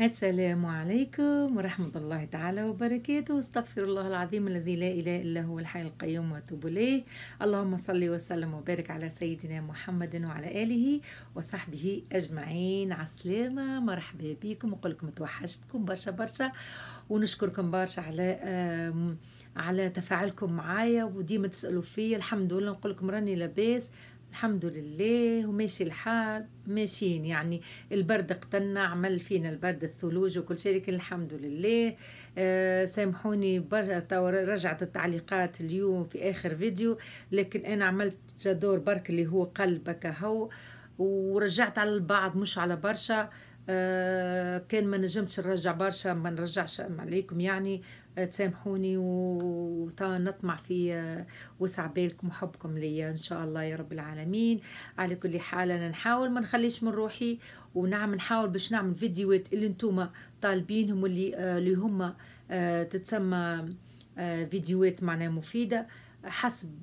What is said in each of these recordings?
السلام عليكم ورحمة الله تعالى وبركاته استغفر الله العظيم الذي لا إله إلا هو الحي القيوم وأتوب إليه اللهم صل وسلم وبارك على سيدنا محمد وعلى آله وصحبه أجمعين عسلامة مرحبا بكم وقول لكم توحشتكم برشا برشا ونشكركم برشا على على تفاعلكم معايا وديما تسألوا فيا الحمد لله نقول لكم راني لاباس الحمد لله وماشي الحال ماشيين يعني البرد قتلنا عمل فينا البرد الثلوج وكل شيء لكن الحمد لله آه، سامحوني برا رجعت التعليقات اليوم في اخر فيديو لكن انا عملت جدور برك اللي هو قلبك هو ورجعت على البعض مش على برشا آه، كان ما نجمتش نرجع برشا ما نرجعش عليكم يعني تسامحوني ونطمع في وسع بالكم وحبكم ليا ان شاء الله يا رب العالمين على كل حال انا نحاول ما نخليش من روحي ونعم نحاول باش نعمل فيديوهات اللي نتوما طالبينهم واللي آه، اللي هما آه، تتسمى آه، فيديوهات معناها مفيده حسب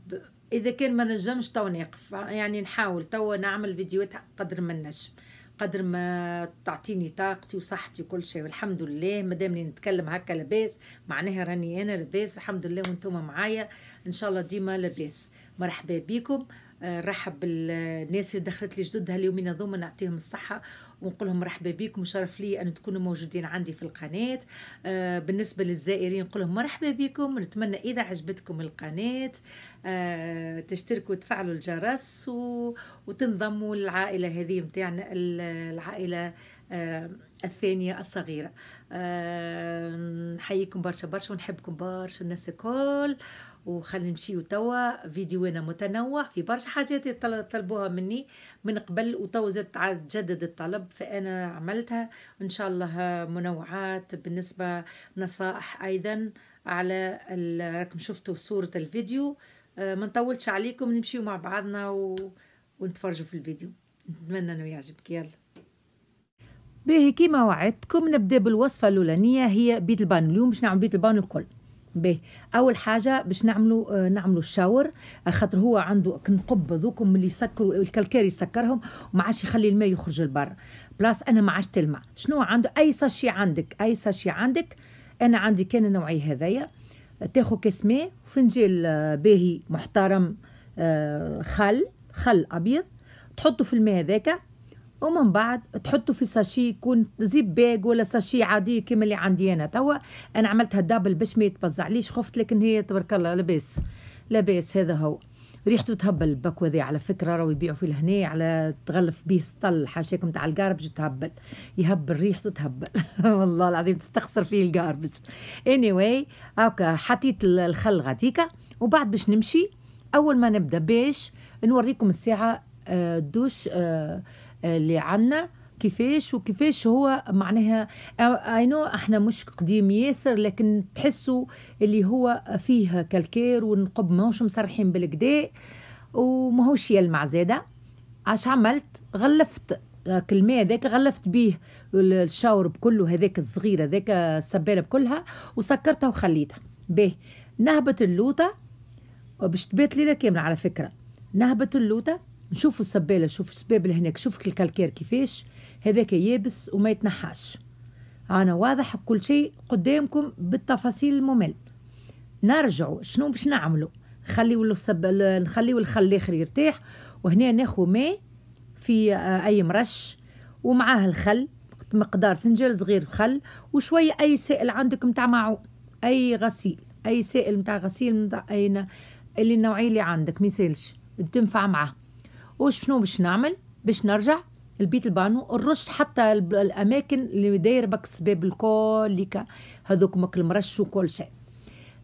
اذا كان ما نجمش تو نقف يعني نحاول تو نعمل فيديوهات قدر ما نجم قدر ما تعطيني طاقتي وصحتي وكل شيء والحمد لله مادامني نتكلم هكا لاباس معناها راني انا لاباس الحمد لله وانتم معايا ان شاء الله ديما لاباس مرحبا بكم نرحب آه، بالناس اللي دخلت لي جدد هاليوم هذوما نعطيهم الصحه ونقول لهم مرحبا بكم وشرف لي ان تكونوا موجودين عندي في القناه آه بالنسبه للزائرين نقول لهم مرحبا بكم نتمنى اذا عجبتكم القناه آه تشتركوا وتفعلوا الجرس و... وتنضموا للعائله هذه نتاعنا العائله آه الثانيه الصغيره آه، نحييكم برشا برشا ونحبكم برشا الناس الكل وخلينا نمشيو توا فيديونا متنوع في برشا حاجات طلبوها مني من قبل وتوا زاد تجدد الطلب فانا عملتها ان شاء الله منوعات بالنسبه نصائح ايضا على راكم شفتوا صوره الفيديو آه، ما نطولش عليكم نمشيو مع بعضنا و... ونتفرجوا في الفيديو نتمنى انه يعجبك يلا باهي كيما وعدتكم نبدا بالوصفه الاولانيه هي بيت البان اليوم باش نعمل بيت البان الكل باهي اول حاجه باش نعملوا آه نعملوا الشاور آه، خاطر هو عنده كنقب ذوكم اللي يسكروا الكالكير يسكرهم وما عادش يخلي الماء يخرج لبرا بلاص انا ما عادش تلمع شنو عنده اي ساشي عندك اي ساشي عندك انا عندي كان النوعي هذايا تاخذ كاس ماء فنجال آه، باهي محترم آه خل خل ابيض تحطه في الماء هذاك ومن بعد تحطوا في ساشي يكون زيب باج ولا ساشي عادي كما اللي عندي انا توا انا عملتها دبل باش ما يتبزعليش خفت لكن هي تبارك الله لاباس لاباس هذا هو ريحته تهبل الباكو هذا على فكره راهو يبيعوا فيه لهنا على تغلف به سطل حاشاكم تاع الكاربج تهبل يهبل ريحته تهبل والله العظيم تستخسر فيه الكاربج اني anyway, هاكا حطيت الخل غاديكا وبعد باش نمشي اول ما نبدا باش نوريكم الساعه آه، دوش آه، اللي عنا كيفاش وكيفاش هو معناها اي نو احنا مش قديم ياسر لكن تحسوا اللي هو فيه كالكير ونقب ماهوش مسرحين بالكدا وماهوش يلمع زاده اش عملت غلفت الماء هذاك غلفت بيه الشاور بكله هذاك الصغير هذاك السباله بكلها وسكرتها وخليتها به نهبت اللوطه باش تبات ليله كامله على فكره نهبت اللوطه نشوفوا السباله شوف اللي هناك شوف الكالكير كيفاش هذاك يابس وما يتنحاش انا واضح كل شيء قدامكم بالتفاصيل الممل نرجعوا شنو باش نعملوا نخليو السب... نخليو الخل الاخر يرتاح وهنا ناخو ماء في آه، اي مرش ومعاه الخل مقدار فنجان صغير خل وشويه اي سائل عندك متاع معو اي غسيل اي سائل متاع غسيل متاع اي اللي النوعيه اللي عندك ما يسالش تنفع معاه وشنو باش نعمل باش نرجع البيت البانو الرش حتى الاماكن اللي داير بك السباب الكل هذوك مك المرش وكل شيء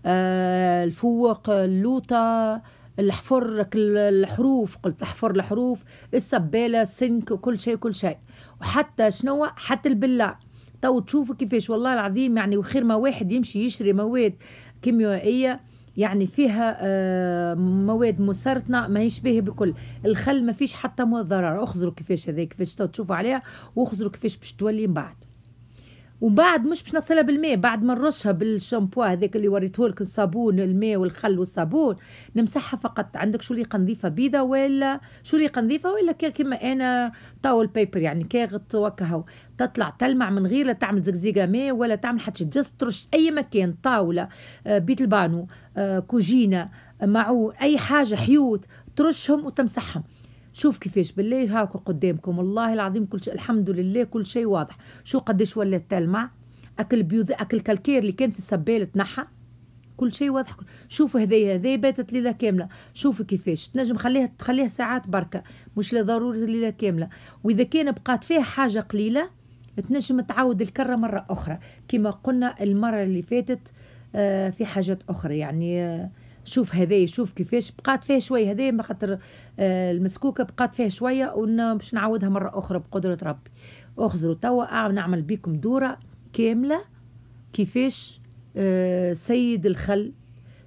آه الفوق اللوطه الحفر الحروف قلت احفر الحروف السباله السنك وكل شيء كل شيء وحتى شنو حتى البلاع تو تشوفوا كيفاش والله العظيم يعني وخير ما واحد يمشي يشري مواد كيميائيه يعني فيها آه، مواد مسرطنه ما يشبه بكل الخل ما فيش حتى ضرر اخزروا كيفاش هذا كيفاش تشوفوا عليها واخزروا كيفاش باش تولي من بعد وبعد مش باش نغسلها بالماء بعد ما نرشها بالشامبو هذاك اللي وريته لك الصابون الماء والخل والصابون نمسحها فقط عندك شريقه نظيفه بيضه ولا شريقه نظيفه ولا كيما انا طاول بيبر يعني كاغط وكهو تطلع تلمع من غير لا تعمل زقزيقه ماء ولا تعمل حتى جست ترش اي مكان طاوله آه، بيت البانو آه، كوجينه معو اي حاجه حيوت ترشهم وتمسحهم شوف كيفاش بالله هاك قدامكم والله العظيم كل شيء الحمد لله كل شيء واضح شو قديش ولات تلمع اكل بيوض اكل كالكير اللي كان في السبالة تنحى كل شيء واضح شوفوا هذيا هذيا باتت ليله كامله شوفوا كيفاش تنجم خليها تخليها ساعات بركه مش لضروري ليله كامله واذا كان بقات فيها حاجه قليله تنجم تعاود الكره مره اخرى كما قلنا المره اللي فاتت آه، في حاجات اخرى يعني آه، شوف هذايا شوف كيفاش بقات فيه شويه هذايا ما خاطر آه، المسكوكه بقات فيه شويه باش نعاودها مره اخرى بقدره ربي اخزروا توا آه، نعمل بكم دوره كامله كيفاش آه، سيد الخل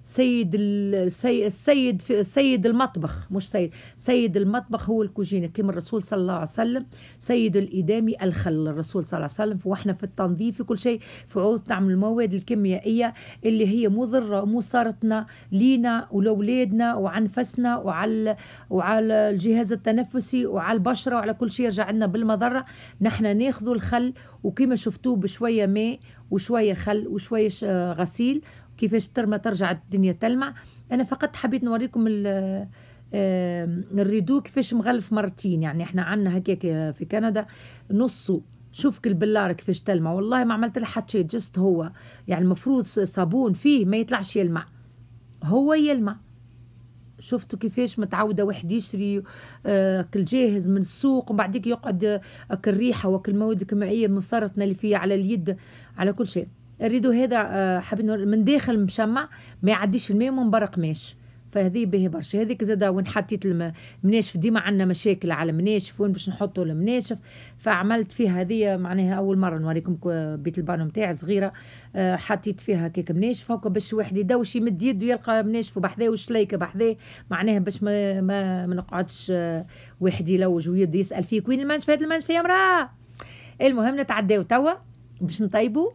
سيد السي السيد في سيد المطبخ مش سيد سيد المطبخ هو الكوجينة كما الرسول صلى الله عليه وسلم سيد الإدامي الخل الرسول صلى الله عليه وسلم وإحنا في التنظيف في كل شيء في عوض تعمل المواد الكيميائية اللي هي مضرة ومصارتنا لينا ولأولادنا وعنفسنا وعلى وعلى الجهاز التنفسي وعلى البشرة وعلى كل شيء يرجع لنا بالمضرة نحن ناخذوا الخل وكما شفتوه بشوية ماء وشوية خل وشوية غسيل كيفاش ترمى ترجع الدنيا تلمع انا فقط حبيت نوريكم ال آه، الريدو كيفاش مغلف مرتين يعني احنا عندنا هكاك في كندا نصه شوف البلار كيفاش تلمع والله ما عملت لها حتى شيء جست هو يعني المفروض صابون فيه ما يطلعش يلمع هو يلمع شفتوا كيفاش متعوده واحد يشري آه، كل جاهز من السوق ومن يقعد آه، اكل ريحه واكل مواد المسرطنه اللي فيها على اليد على كل شيء الريدو هذا آه، حاب من داخل مشمع ما يعديش الماء ومن برا قماش فهذه به برشا هذيك زاد وين حطيت المناشف ديما عندنا مشاكل على المناشف وين باش نحطوا المناشف فعملت فيها هذه معناها اول مره نوريكم بيت البانو نتاعي صغيره آه، حطيت فيها كيك مناشف هكا باش واحد يدوش يمد يده يلقى مناشف بحذاه وشليكه بحذاه معناها باش ما ما, ما نقعدش آه، واحد يلوج ويد يسال فيك وين المنشف هذا المنشف يا مراه المهم نتعداو توا باش نطيبوا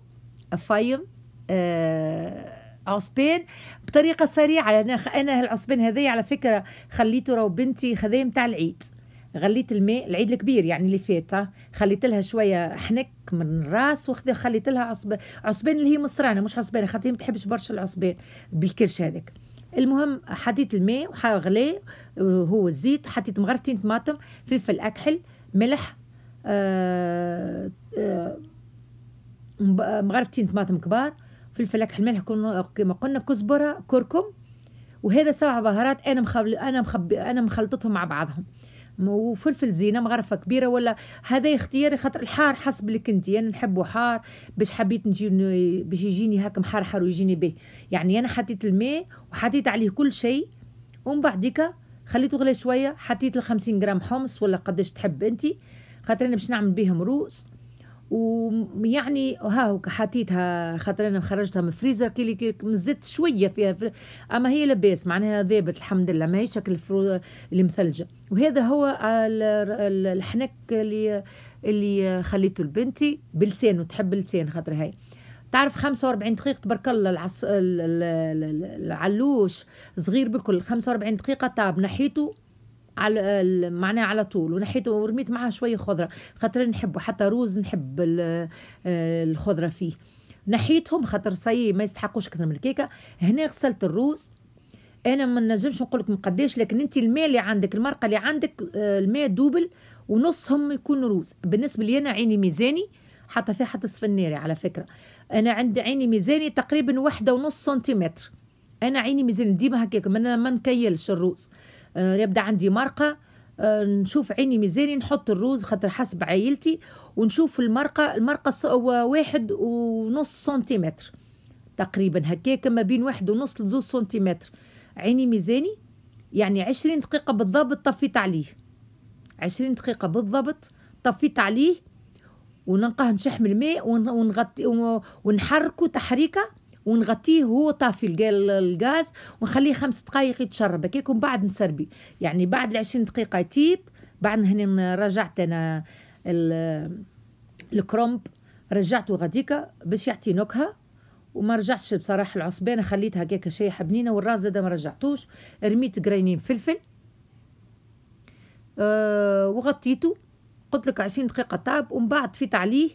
فاير عصبان uh, بطريقه سريعه يعني انا العصبان هذايا على فكره خليته راهو بنتي خذيه متاع العيد غليت الماء العيد الكبير يعني اللي فات خليت لها شويه حنك من الراس وخليت لها عصب عصبان اللي هي مصرانه مش عصبانه خاطر ما تحبش برشا العصبان بالكرش هذاك المهم حطيت الماء وغلاه هو الزيت حطيت مغرفتين طماطم فلفل اكحل ملح آه آه مغرفتين طماطم كبار فلفل اكحل ملح كما قلنا كزبره كركم وهذا سبع بهارات انا مخبل انا مخبي انا مخلطتهم مع بعضهم وفلفل زينه مغرفه كبيره ولا هذا اختياري خاطر الحار حسب لك انت انا يعني نحبه حار باش حبيت نجي باش يجيني هاك محار حار ويجيني به يعني انا حطيت الماء وحطيت عليه كل شيء ومن بعديك خليته غلي شويه حطيت ال 50 غرام حمص ولا قداش تحب انت خاطر انا باش نعمل بهم روس ويعني هو حطيتها خاطر انا خرجتها من الفريزر كي كي مزدت شويه فيها فر... اما هي لباس معناها ذابت الحمد لله ماهيش شكل الفرو اللي مثلجه وهذا هو الحنك اللي اللي خليته لبنتي بلسان وتحب اللسان خاطر هاي تعرف 45 دقيقة تبارك الله العلوش صغير بكل 45 دقيقة طاب نحيته على معناها على طول ونحيته ورميت معها شويه خضره خاطر نحبه حتى روز نحب الخضره فيه نحيتهم خاطر سي ما يستحقوش اكثر من الكيكه هنا غسلت الروز انا ما نجمش نقول لكم قداش لكن انت الماء اللي عندك المرقه اللي عندك آه، الماء دوبل ونصهم يكون روز بالنسبه لي انا عيني ميزاني حتى فيها حتى سفناري على فكره انا عندي عيني ميزاني تقريبا واحدة ونص سنتيمتر انا عيني ميزاني ديما هكاك ما نكيلش الروز آه، يبدا عندي مرقه آه، نشوف عيني ميزاني نحط الروز خاطر حسب عائلتي ونشوف المرقه المرقه واحد ونص سنتيمتر تقريبا هكاك ما بين واحد ونص لزوز سنتيمتر عيني ميزاني يعني عشرين دقيقة بالضبط طفيت عليه عشرين دقيقة بالضبط طفيت عليه ونلقاه نشحم الماء ونغطي ونحركه تحريكة ونغطيه هو طافي الغاز ونخليه خمس دقائق يتشرب هكاك ومن بعد نسربي يعني بعد العشرين دقيقه تيب بعد هنا رجعت انا الكرومب رجعته غاديكا باش يعطي نكهه وما رجعتش بصراحه العصبانه خليتها هكاك شايحه بنينه والراس ده ما رجعتوش رميت قرينين فلفل أه وغطيته قلت لك 20 دقيقه طاب ومن بعد في عليه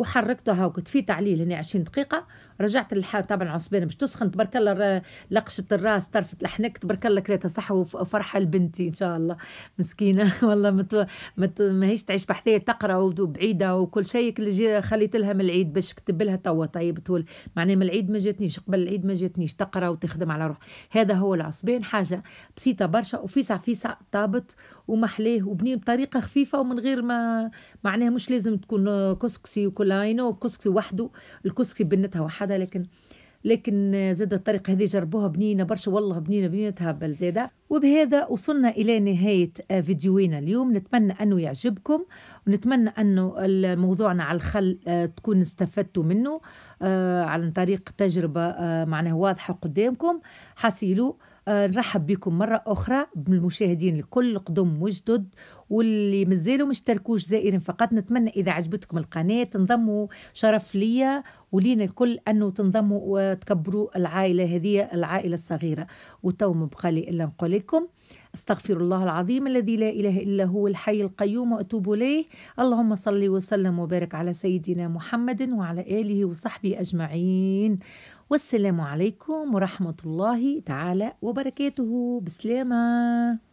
وحركته هاو كتفيت عليه هنا 20 دقيقه رجعت للحا طبعا عصبانه باش تسخن تبارك الله لقشه الراس طرفت لحنك تبارك الله كريتها صح وفرحه لبنتي ان شاء الله مسكينه والله مت... مت... ماهيش تعيش بحثيه تقرا وبعيده وكل شيء اللي خليت لها من العيد باش كتب لها توا طيب تقول معناه من العيد ما جاتنيش قبل العيد ما جاتنيش تقرا وتخدم على روح هذا هو العصبان حاجه بسيطه برشا وفيسع فيسع طابت ومحليه وبنيه بطريقه خفيفه ومن غير ما معناها مش لازم تكون كسكسي وكل لاينو كسكسي وحده الكسكسي بنتها وحدها لكن لكن زاد الطريقة هذه جربوها بنينة برشا والله بنينة بنينتها زاده وبهذا وصلنا إلى نهاية فيديوينا اليوم نتمنى أنه يعجبكم ونتمنى أنه الموضوعنا على الخل آه، تكون استفدتوا منه آه، عن طريق تجربة آه، معناه واضحة قدامكم حسيلوا آه، نرحب بكم مرة أخرى بالمشاهدين الكل قدم وجدد واللي مازالوا ما اشتركوش زائرين فقط نتمنى إذا عجبتكم القناة تنضموا شرف ليا ولينا الكل أنه تنضموا وتكبروا العائلة هذه العائلة الصغيرة وتو ما إلا نقول لكم استغفر الله العظيم الذي لا اله الا هو الحي القيوم واتوب اليه اللهم صل وسلم وبارك على سيدنا محمد وعلى اله وصحبه اجمعين والسلام عليكم ورحمة الله تعالى وبركاته بسلامة